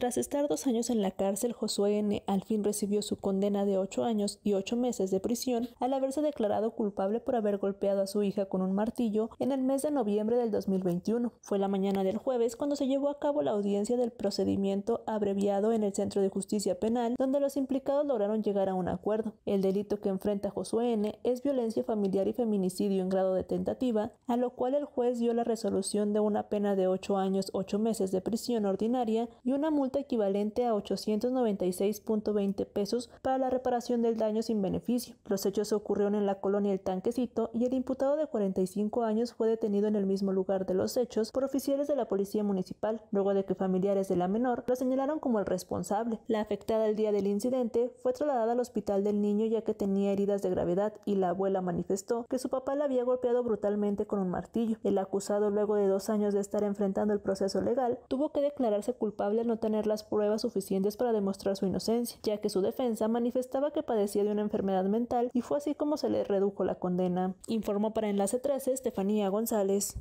Tras estar dos años en la cárcel, Josué N. al fin recibió su condena de ocho años y ocho meses de prisión al haberse declarado culpable por haber golpeado a su hija con un martillo en el mes de noviembre del 2021. Fue la mañana del jueves cuando se llevó a cabo la audiencia del procedimiento abreviado en el Centro de Justicia Penal, donde los implicados lograron llegar a un acuerdo. El delito que enfrenta Josué N. es violencia familiar y feminicidio en grado de tentativa, a lo cual el juez dio la resolución de una pena de ocho años, ocho meses de prisión ordinaria y una multa equivalente a 896.20 pesos para la reparación del daño sin beneficio. Los hechos ocurrieron en la colonia El Tanquecito y el imputado de 45 años fue detenido en el mismo lugar de los hechos por oficiales de la Policía Municipal, luego de que familiares de la menor lo señalaron como el responsable. La afectada el día del incidente fue trasladada al hospital del niño ya que tenía heridas de gravedad y la abuela manifestó que su papá la había golpeado brutalmente con un martillo. El acusado, luego de dos años de estar enfrentando el proceso legal, tuvo que declararse culpable tener las pruebas suficientes para demostrar su inocencia, ya que su defensa manifestaba que padecía de una enfermedad mental y fue así como se le redujo la condena, informó para Enlace 13 Estefanía González.